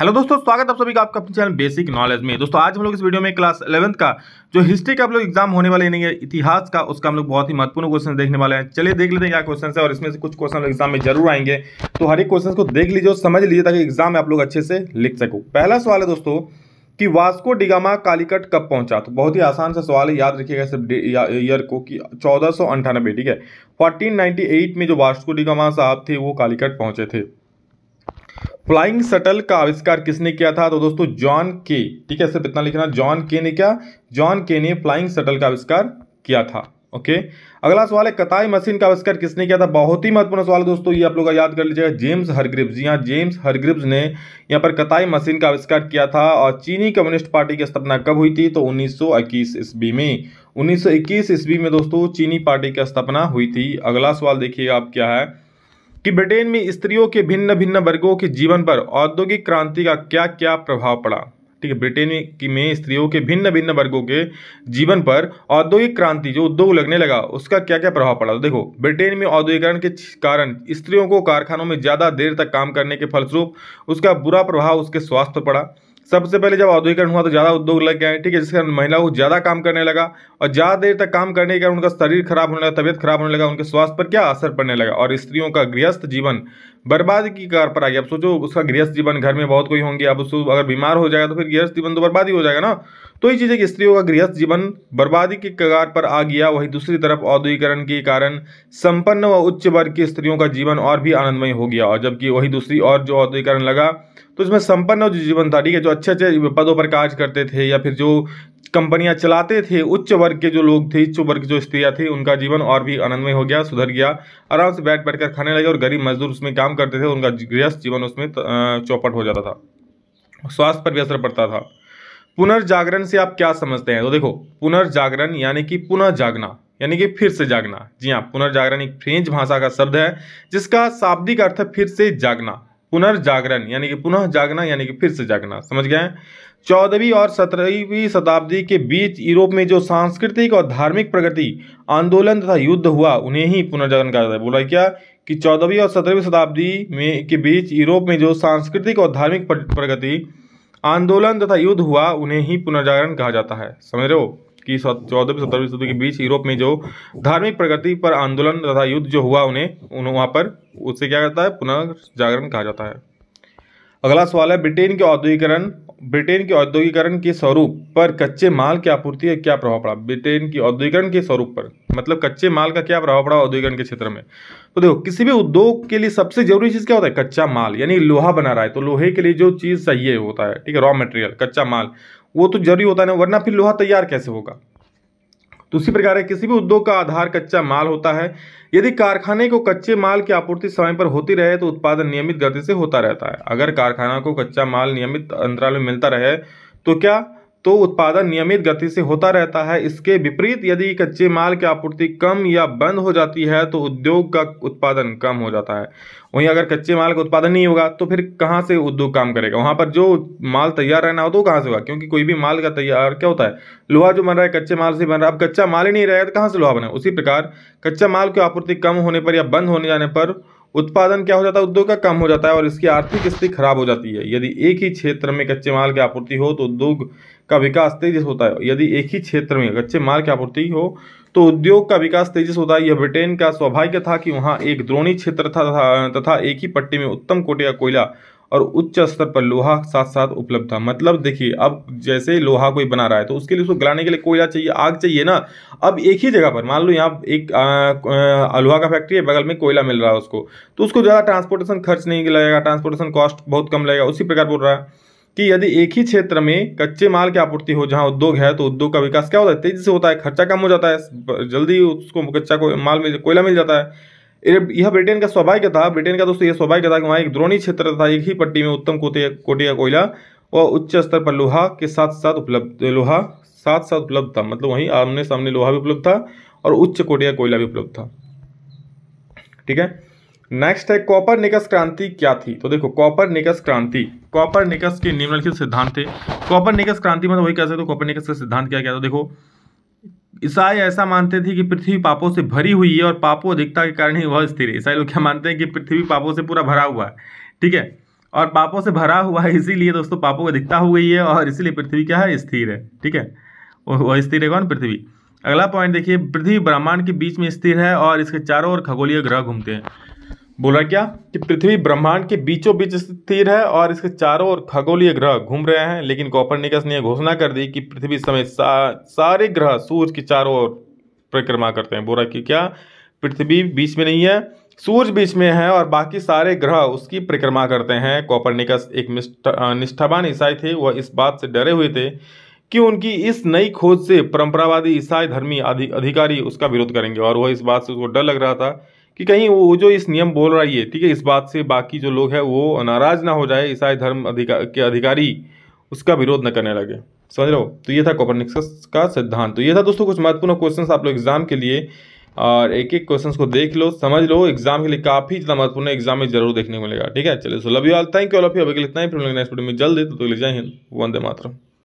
hello दोस्तों स्वागत आप सभी का आपका अपने चैनल बेसिक नॉलेज में दोस्तों आज हम लोग इस वीडियो में क्लास इलेवंथ का जो हिस्ट्री का आप लोग एग्जाम होने वाले नहीं है इतिहास का उसका हम लोग बहुत ही महत्वपूर्ण क्वेश्चन देखने वाले हैं चलिए देख लेते हैं क्या क्वेश्चन है और इसमें से कुछ क्वेश्चन एग्जाम में जरूर आएंगे तो हर एक क्वेश्चन को देख लीजिए और समझ लीजिए ताकि एग्जाम में आप लोग अच्छे से लिख सको पहला सवाल है दोस्तों कि वास्को डिगामा कालीकट कब पहुंचा तो बहुत ही आसान सा सवाल है याद रखिएगा सिर्फ ईयर को कि चौदह ठीक है फोर्टीन में जो वास्को डिगामा साहब थे वो कालीकट पहुंचे थे फ्लाइंग शटल का आविष्कार किसने किया था तो दोस्तों जॉन के ठीक है सिर्फ इतना लिखना जॉन के ने क्या जॉन के ने फ्लाइंग शटल का आविष्कार किया था ओके अगला सवाल है कताई मशीन का आविष्कार किसने किया था बहुत ही महत्वपूर्ण सवाल दोस्तों ये आप लोग याद कर लीजिएगा जेम्स हरग्रिब्स जी हाँ जेम्स हरग्रिप्स ने यहाँ पर कताई मशीन का आविष्कार किया था और चीनी कम्युनिस्ट पार्टी की स्थापना कब हुई थी तो उन्नीस ईस्वी में उन्नीस ईस्वी में दोस्तों चीनी पार्टी की स्थापना हुई थी अगला सवाल देखिएगा आप क्या है कि ब्रिटेन में स्त्रियों के भिन्न भिन्न वर्गों के जीवन पर औद्योगिक क्रांति का क्या क्या प्रभाव पड़ा ठीक है ब्रिटेन में स्त्रियों के भिन्न भिन्न वर्गों के जीवन पर औद्योगिक क्रांति जो उद्योग लगने लगा उसका क्या क्या प्रभाव पड़ा तो देखो ब्रिटेन में औद्योगिकरण के कारण स्त्रियों को कारखानों में ज़्यादा देर तक काम करने के फलस्वरूप उसका बुरा प्रभाव उसके स्वास्थ्य पर पड़ा सबसे पहले जब औद्योगिकरण हुआ तो ज़्यादा उद्योग लग गए ठीक है जिसके कारण महिलाओं को ज़्यादा काम करने लगा और ज़्यादा देर तक काम करने के कारण उनका शरीर खराब होने लगा तबियत खराब होने लगा उनके स्वास्थ्य पर क्या असर पड़ने लगा और स्त्रियों का गृहस्थ जीवन बर्बाद की कार पर आ गया अब सोचो उसका गृहस्थ जीवन घर में बहुत कोई होंगे अब उसको अगर बीमार हो जाएगा तो फिर गृहस्थ जीवन तो बर्बाद ही हो जाएगा ना तो ये चीज़ है कि स्त्रियों का गृहस्थ जीवन बर्बादी की कगार पर आ गया वहीं दूसरी तरफ औद्योगिकरण के कारण संपन्न व उच्च वर्ग की स्त्रियों का जीवन और भी आनंदमय हो गया और जबकि वही दूसरी और जो औद्योगिकरण लगा तो इसमें संपन्न और जो जीवन था ठीक है जो अच्छे अच्छे पदों पर कार्य करते थे या फिर जो कंपनियां चलाते थे उच्च वर्ग के जो लोग थे उच्च वर्ग जो स्त्रियां थी उनका जीवन और भी आनंदमय हो गया सुधर गया आराम से बैठ बैठ कर खाने लगे और गरीब मजदूर उसमें काम करते थे उनका गृहस्थ जीवन उसमें चौपट हो जाता था स्वास्थ्य पर भी असर पड़ता था पुनर्जागरण से आप क्या समझते हैं तो देखो पुनर्जागरण यानी कि पुनः जागना यानी कि फिर से जागना जी हाँ पुनर्जागरण एक फ्रेंच भाषा का शब्द है जिसका शाब्दिक अर्थ है फिर से जागना पुनर्जागरण यानी कि पुनः जागना यानी कि फिर से जागना समझ गए चौदहवीं और सत्रहवीं शताब्दी के बीच यूरोप में जो सांस्कृतिक और धार्मिक प्रगति आंदोलन तथा युद्ध हुआ उन्हें ही पुनर्जागरण कहा जाता है बोला क्या कि चौदहवीं और सत्रहवीं शताब्दी में के बीच यूरोप में जो सांस्कृतिक और धार्मिक प्रगति आंदोलन तथा युद्ध हुआ उन्हें ही पुनर्जागरण कहा जाता है समझ रहे हो की चौदहवीं सत्रहवीं सदी के बीच यूरोप में जो धार्मिक प्रगति पर आंदोलन तथा युद्ध जो हुआ उन्हें उन्हें वहाँ पर उससे क्या कहता है पुनर्जागरण कहा जाता है अगला सवाल है ब्रिटेन के औद्योगिकरण ब्रिटेन के औद्योगिकरण के स्वरूप पर कच्चे माल की आपूर्ति का क्या प्रभाव पड़ा ब्रिटेन की औद्योगिकरण के स्वरूप पर मतलब कच्चे माल का क्या प्रभाव पड़ा औद्योगिकरण के क्षेत्र में तो देखो किसी भी उद्योग के लिए सबसे जरूरी चीज़ क्या होता है कच्चा माल यानी लोहा बना रहा है तो लोहे के लिए जो चीज़ चाहिए होता है ठीक है रॉ मटेरियल कच्चा माल वो तो जरूरी होता है ना वरना फिर लोहा तैयार कैसे होगा तो उसी प्रकार किसी भी उद्योग का आधार कच्चा माल होता है यदि कारखाने को कच्चे माल की आपूर्ति समय पर होती रहे तो उत्पादन नियमित गति से होता रहता है अगर कारखाना को कच्चा माल नियमित अंतराल में मिलता रहे तो क्या तो उत्पादन नियमित गति से होता रहता है इसके विपरीत यदि कच्चे माल की आपूर्ति कम या बंद हो जाती है तो उद्योग का उत्पादन कम हो जाता है वहीं अगर कच्चे माल का उत्पादन नहीं होगा तो फिर कहाँ से उद्योग काम करेगा वहाँ पर जो माल तैयार रहना हो तो कहाँ से होगा क्योंकि कोई भी माल का तैयार क्या होता है लोहा जो बन रहा है कच्चे माल से बन रहा है अब कच्चा माल ही नहीं रहेगा तो कहाँ से लोहा बना उसी प्रकार कच्चा माल की आपूर्ति कम होने पर या बंद होने जाने पर उत्पादन क्या हो जाता है उद्योग का कम हो जाता है और इसकी आर्थिक स्थिति खराब हो जाती है यदि एक ही क्षेत्र में कच्चे माल की आपूर्ति हो तो उद्योग का विकास तेजी से होता है यदि एक ही क्षेत्र में कच्चे माल की आपूर्ति हो तो उद्योग का विकास तेजी से होता है यह ब्रिटेन का सौभाग्य था कि वहाँ एक द्रोणी क्षेत्र था तथा एक ही पट्टी में उत्तम कोटे का कोयला और उच्च स्तर पर लोहा साथ साथ उपलब्ध था मतलब देखिए अब जैसे लोहा कोई बना रहा है तो उसके लिए उसको गलाने के लिए कोयला चाहिए आग चाहिए ना अब एक ही जगह पर मान लो यहाँ एक लोहा का फैक्ट्री है बगल में कोयला मिल रहा है उसको तो उसको ज़्यादा ट्रांसपोर्टेशन खर्च नहीं लगेगा ट्रांसपोर्टेशन कॉस्ट बहुत कम लगेगा उसी प्रकार बोल रहा है कि यदि एक ही क्षेत्र में कच्चे माल की आपूर्ति हो जहाँ उद्योग है तो उद्योग का विकास क्या होता है तेजी से होता है खर्चा कम हो जाता है जल्दी उसको कच्चा को माल मिल कोयला मिल जाता है यह ब्रिटेन का सौभाग्य था ब्रिटेन का दोस्तों यह सौभाग्य था कि वहाँ एक द्रोणी क्षेत्र था एक ही पट्टी में उत्तम कोटे कोटे का कोयला और उच्च स्तर पर लोहा के साथ साथ उपलब्ध लोहा साथ साथ उपलब्ध था मतलब वहीं आमने सामने लोहा भी उपलब्ध था और उच्च कोटे का कोयला भी उपलब्ध था ठीक है नेक्स्ट है कॉपर निकस क्रांति क्या थी तो देखो कॉपर निकस क्रांति कॉपर निकस के निम्नलिखित सिद्धांत थे कॉपर निकस क्रांति मतलब वही कह सकते हो कॉपर निकस का सिद्धांत क्या क्या था देखो ईसाई ऐसा मानते थे कि पृथ्वी पापों से भरी हुई है और पापों अधिकता के कारण ही वह स्थिर है ईसाई लोग क्या मानते हैं कि पृथ्वी पापों से पूरा भरा हुआ है ठीक है और पापों से भरा हुआ है इसीलिए दोस्तों पापों की अधिकता हो गई है और इसीलिए पृथ्वी क्या है स्थिर है ठीक है वह स्थिर है कौन पृथ्वी अगला पॉइंट देखिए पृथ्वी ब्रह्मांड के बीच में स्थिर है और इसके चारों ओर खगोलीय ग्रह घूमते हैं बोला क्या कि पृथ्वी ब्रह्मांड के बीचों बीच स्थिर है और इसके चारों ओर खगोलीय ग्रह घूम रहे हैं लेकिन कॉपरनिकस ने घोषणा कर दी कि पृथ्वी समेत सा, सारे ग्रह सूर्य के चारों ओर परिक्रमा करते हैं बोला कि क्या पृथ्वी बीच में नहीं है सूर्य बीच में है और बाकी सारे ग्रह उसकी परिक्रमा करते हैं कॉपरनिकस एक निष्ठावान ईसाई थे वह इस बात से डरे हुए थे कि उनकी इस नई खोज से परंपरावादी ईसाई धर्मी अधिकारी उसका विरोध करेंगे और वह इस बात से उसको डर लग रहा था कि कहीं वो जो इस नियम बोल रही है ठीक है इस बात से बाकी जो लोग हैं वो नाराज ना हो जाए ईसाई धर्म अधिकार के अधिकारी उसका विरोध न करने लगे समझ रहे हो तो ये था कॉपरनिक्स का सिद्धांत तो ये था दोस्तों कुछ महत्वपूर्ण क्वेश्चन आप लोग एग्जाम के लिए और एक एक क्वेश्चन को देख लो समझ लो एग्जाम के लिए काफी ज्यादा महत्वपूर्ण एग्जाम में जरूर देखने को मिलेगा ठीक है चलिए so love you all thank you all of you अभी के लिए इतना ही फिर नेक्स्ट वीडियो में जल्द तो ले जाए वंदे मातरम